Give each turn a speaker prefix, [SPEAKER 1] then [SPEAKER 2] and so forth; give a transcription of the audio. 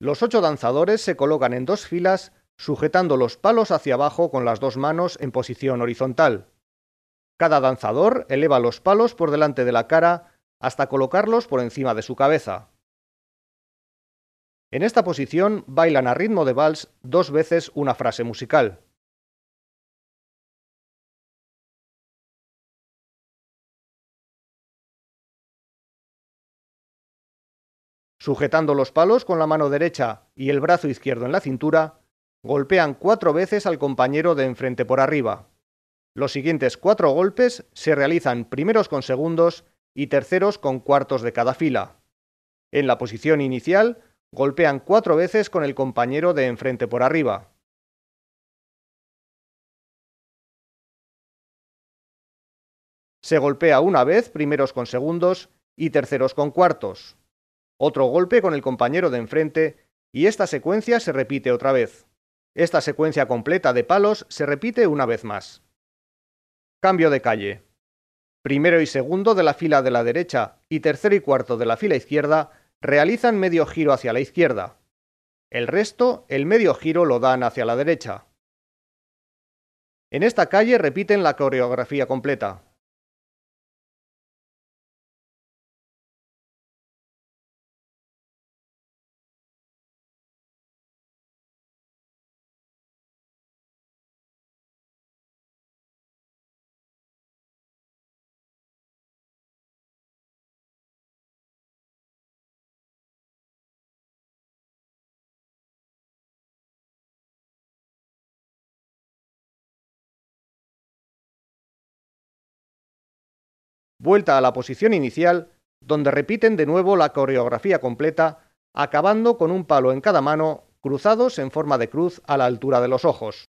[SPEAKER 1] Los ocho danzadores se colocan en dos filas sujetando los palos hacia abajo con las dos manos en posición horizontal. Cada danzador eleva los palos por delante de la cara hasta colocarlos por encima de su cabeza. En esta posición bailan a ritmo de vals dos veces una frase musical. Sujetando los palos con la mano derecha y el brazo izquierdo en la cintura, golpean cuatro veces al compañero de enfrente por arriba. Los siguientes cuatro golpes se realizan primeros con segundos y terceros con cuartos de cada fila. En la posición inicial, golpean cuatro veces con el compañero de enfrente por arriba. Se golpea una vez primeros con segundos y terceros con cuartos. Otro golpe con el compañero de enfrente y esta secuencia se repite otra vez. Esta secuencia completa de palos se repite una vez más. Cambio de calle. Primero y segundo de la fila de la derecha y tercero y cuarto de la fila izquierda realizan medio giro hacia la izquierda. El resto, el medio giro lo dan hacia la derecha. En esta calle repiten la coreografía completa. vuelta a la posición inicial, donde repiten de nuevo la coreografía completa, acabando con un palo en cada mano, cruzados en forma de cruz a la altura de los ojos.